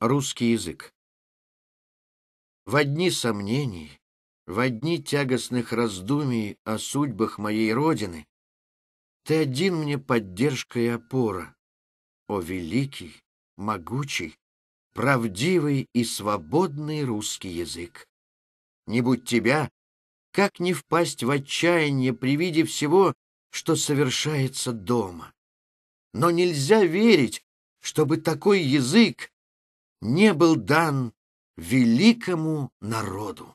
Русский язык. В одни сомнений, в одни тягостных раздумий о судьбах моей Родины ты один мне поддержка и опора. О великий, могучий, правдивый и свободный русский язык! Не будь тебя, как не впасть в отчаяние при виде всего, что совершается дома? Но нельзя верить, чтобы такой язык не был дан великому народу.